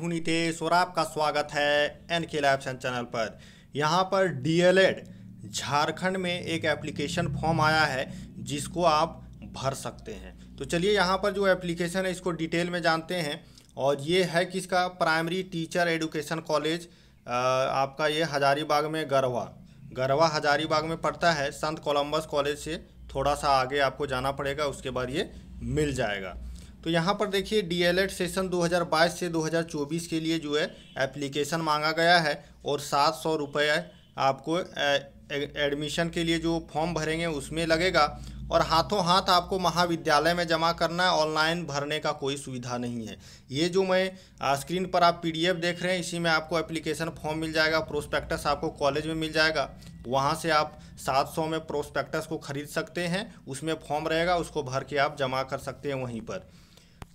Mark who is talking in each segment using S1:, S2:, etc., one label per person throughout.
S1: नितेश और आपका स्वागत है एन के लैबसन चैनल पर यहाँ पर डीएलएड झारखंड में एक एप्लीकेशन फॉर्म आया है जिसको आप भर सकते हैं तो चलिए यहाँ पर जो एप्लीकेशन है इसको डिटेल में जानते हैं और ये है किसका प्राइमरी टीचर एडुकेशन कॉलेज आपका ये हजारीबाग में गरवा गरवा हजारीबाग में पड़ता है संत कोलम्बस कॉलेज से थोड़ा सा आगे आपको जाना पड़ेगा उसके बाद ये मिल जाएगा तो यहाँ पर देखिए डीएलएड सेशन 2022 से 2024 के लिए जो है एप्लीकेशन मांगा गया है और सात सौ रुपये आपको एडमिशन के लिए जो फॉर्म भरेंगे उसमें लगेगा और हाथों हाथ आपको महाविद्यालय में जमा करना है ऑनलाइन भरने का कोई सुविधा नहीं है ये जो मैं स्क्रीन पर आप पीडीएफ देख रहे हैं इसी में आपको एप्लीकेशन फॉर्म मिल जाएगा प्रोस्पेक्टस आपको कॉलेज में मिल जाएगा वहाँ से आप 700 में प्रोस्पेक्टस को ख़रीद सकते हैं उसमें फॉर्म रहेगा उसको भर के आप जमा कर सकते हैं वहीं पर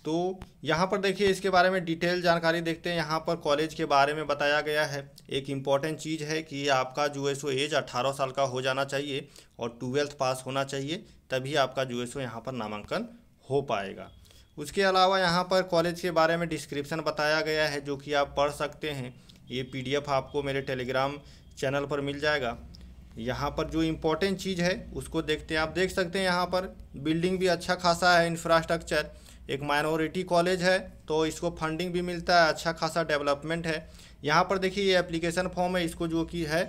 S1: तो यहाँ पर देखिए इसके बारे में डिटेल जानकारी देखते हैं यहाँ पर कॉलेज के बारे में बताया गया है एक इम्पॉर्टेंट चीज़ है कि आपका जो है सो एज अट्ठारह साल का हो जाना चाहिए और ट्वेल्थ पास होना चाहिए तभी आपका जो है सो यहाँ पर नामांकन हो पाएगा उसके अलावा यहाँ पर कॉलेज के बारे में डिस्क्रिप्शन बताया गया है जो कि आप पढ़ सकते हैं ये पी आपको मेरे टेलीग्राम चैनल पर मिल जाएगा यहाँ पर जो इम्पोर्टेंट चीज़ है उसको देखते हैं आप देख सकते हैं यहाँ पर बिल्डिंग भी अच्छा खासा है इंफ्रास्ट्रक्चर एक माइनॉरिटी कॉलेज है तो इसको फंडिंग भी मिलता है अच्छा खासा डेवलपमेंट है यहाँ पर देखिए ये एप्लीकेशन फॉर्म है इसको जो कि है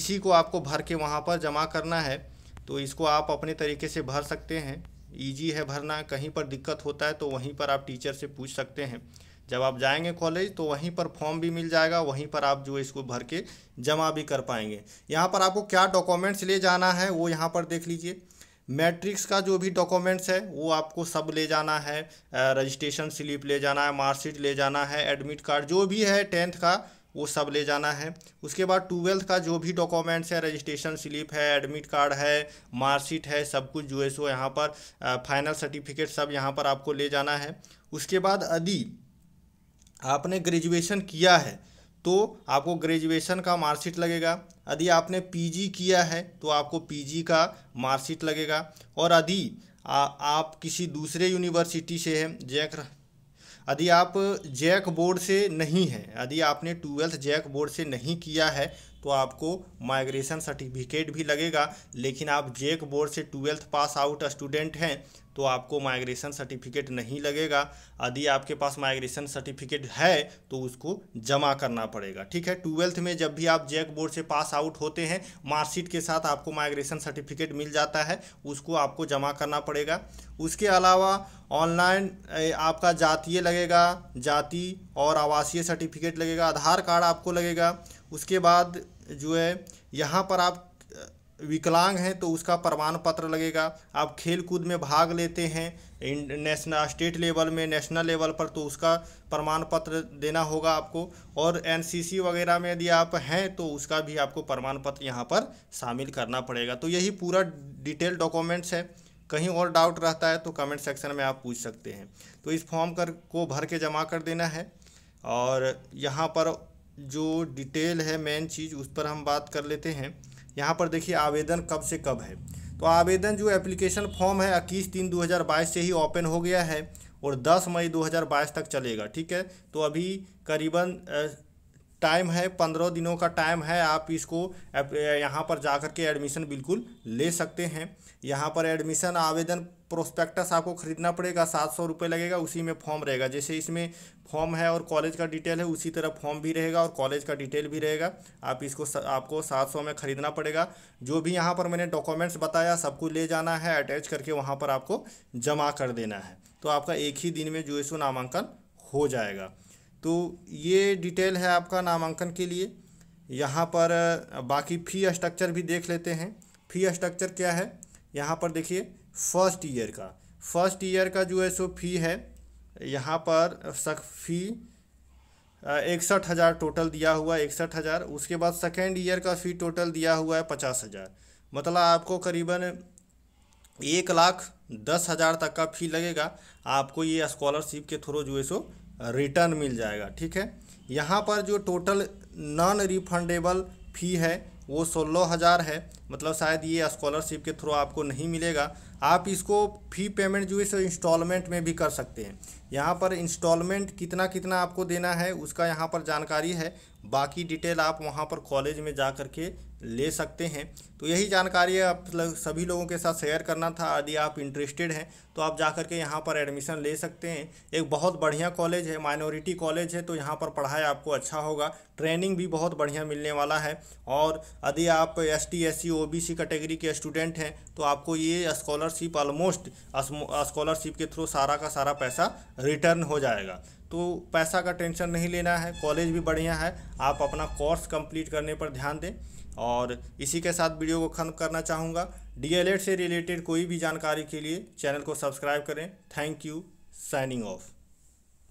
S1: इसी को आपको भर के वहाँ पर जमा करना है तो इसको आप अपने तरीके से भर सकते हैं ईजी है भरना कहीं पर दिक्कत होता है तो वहीं पर आप टीचर से पूछ सकते हैं जब आप जाएंगे कॉलेज तो वहीं पर फॉर्म भी मिल जाएगा वहीं पर आप जो इसको भर के जमा भी कर पाएंगे यहाँ पर आपको क्या डॉक्यूमेंट्स ले जाना है वो यहाँ पर देख लीजिए मैट्रिक्स का जो भी डॉक्यूमेंट्स है वो आपको सब ले जाना है रजिस्ट्रेशन स्लिप ले जाना है मार्कशीट ले जाना है एडमिट कार्ड जो भी है टेंथ का वो सब ले जाना है उसके बाद ट्वेल्थ का जो भी डॉक्यूमेंट्स है रजिस्ट्रेशन स्लिप है एडमिट कार्ड है मार्कशीट है सब कुछ जो है सो यहाँ पर फाइनल सर्टिफिकेट सब यहाँ पर आपको ले जाना है उसके बाद यदि आपने ग्रेजुएशन किया है तो आपको ग्रेजुएशन का मार्कशीट लगेगा यदि आपने पीजी किया है तो आपको पीजी का मार्कशीट लगेगा और यदि आप किसी दूसरे यूनिवर्सिटी से हैं जैक यदि आप जैक बोर्ड से नहीं हैं यदि आपने ट्वेल्थ जैक बोर्ड से नहीं किया है तो आपको माइग्रेशन सर्टिफिकेट भी लगेगा लेकिन आप जैक बोर्ड से ट्वेल्थ पास आउट स्टूडेंट हैं तो आपको माइग्रेशन सर्टिफिकेट नहीं लगेगा यदि आपके पास माइग्रेशन सर्टिफिकेट है तो उसको जमा करना पड़ेगा ठीक है ट्वेल्थ में जब भी आप जैक बोर्ड से पास आउट होते हैं मार्कशीट के साथ आपको माइग्रेशन सर्टिफिकेट मिल जाता है उसको आपको जमा करना पड़ेगा उसके अलावा ऑनलाइन आपका जातीय लगेगा जाति और आवासीय सर्टिफिकेट लगेगा आधार कार्ड आपको लगेगा उसके बाद जो है यहाँ पर आप विकलांग हैं तो उसका प्रमाण पत्र लगेगा आप खेल कूद में भाग लेते हैं नेशनल स्टेट लेवल में नेशनल लेवल पर तो उसका प्रमाण पत्र देना होगा आपको और एनसीसी वगैरह में यदि आप हैं तो उसका भी आपको प्रमाण पत्र यहाँ पर शामिल करना पड़ेगा तो यही पूरा डिटेल डॉक्यूमेंट्स है कहीं और डाउट रहता है तो कमेंट सेक्शन में आप पूछ सकते हैं तो इस फॉर्म कर को भर के जमा कर देना है और यहाँ पर जो डिटेल है मेन चीज़ उस पर हम बात कर लेते हैं यहाँ पर देखिए आवेदन कब से कब है तो आवेदन जो एप्लीकेशन फॉर्म है इक्कीस तीन 2022 से ही ओपन हो गया है और 10 मई 2022 तक चलेगा ठीक है तो अभी करीबन टाइम है पंद्रह दिनों का टाइम है आप इसको यहाँ पर जा कर के एडमिशन बिल्कुल ले सकते हैं यहाँ पर एडमिशन आवेदन प्रोस्पेक्टस आपको ख़रीदना पड़ेगा सात सौ रुपये लगेगा उसी में फॉर्म रहेगा जैसे इसमें फॉर्म है और कॉलेज का डिटेल है उसी तरह फॉर्म भी रहेगा और कॉलेज का डिटेल भी रहेगा आप इसको आपको सात सौ में ख़रीदना पड़ेगा जो भी यहाँ पर मैंने डॉक्यूमेंट्स बताया सबको ले जाना है अटैच करके वहाँ पर आपको जमा कर देना है तो आपका एक ही दिन में जो है नामांकन हो जाएगा तो ये डिटेल है आपका नामांकन के लिए यहाँ पर बाकी फ़ी स्ट्रक्चर भी देख लेते हैं फ़ी स्ट्रक्चर क्या है यहाँ पर देखिए फर्स्ट ईयर का फर्स्ट ईयर का जो है सो फी है यहाँ पर फी इकसठ हज़ार टोटल दिया हुआ है इकसठ हज़ार उसके बाद सेकेंड ईयर का फ़ी टोटल दिया हुआ है पचास हज़ार मतलब आपको करीबन एक लाख दस हज़ार तक का फ़ी लगेगा आपको ये स्कॉलरशिप के थ्रू जो है सो रिटर्न मिल जाएगा ठीक है यहाँ पर जो टोटल नॉन रिफंडेबल फ़ी है वो सोलह हज़ार है मतलब शायद ये स्कॉलरशिप के थ्रू आपको नहीं मिलेगा आप इसको फी पेमेंट जो है सो इंस्टॉलमेंट में भी कर सकते हैं यहाँ पर इंस्टॉलमेंट कितना कितना आपको देना है उसका यहाँ पर जानकारी है बाकी डिटेल आप वहाँ पर कॉलेज में जा कर के ले सकते हैं तो यही जानकारी आप सभी लोगों के साथ शेयर करना था यदि आप इंटरेस्टेड हैं तो आप जा कर के यहाँ पर एडमिशन ले सकते हैं एक बहुत बढ़िया कॉलेज है माइनॉरिटी कॉलेज है तो यहाँ पर पढ़ाई आपको अच्छा होगा ट्रेनिंग भी बहुत बढ़िया मिलने वाला है और यदि आप S T S C O OBC category के स्टूडेंट हैं तो आपको ये स्कॉलरशिप ऑलमोस्ट स्कॉलरशिप के थ्रू सारा का सारा पैसा रिटर्न हो जाएगा तो पैसा का टेंशन नहीं लेना है कॉलेज भी बढ़िया है आप अपना कोर्स कंप्लीट करने पर ध्यान दें और इसी के साथ वीडियो को खत्म करना चाहूँगा डीएलएड से रिलेटेड कोई भी जानकारी के लिए चैनल को सब्सक्राइब करें थैंक यू साइनिंग ऑफ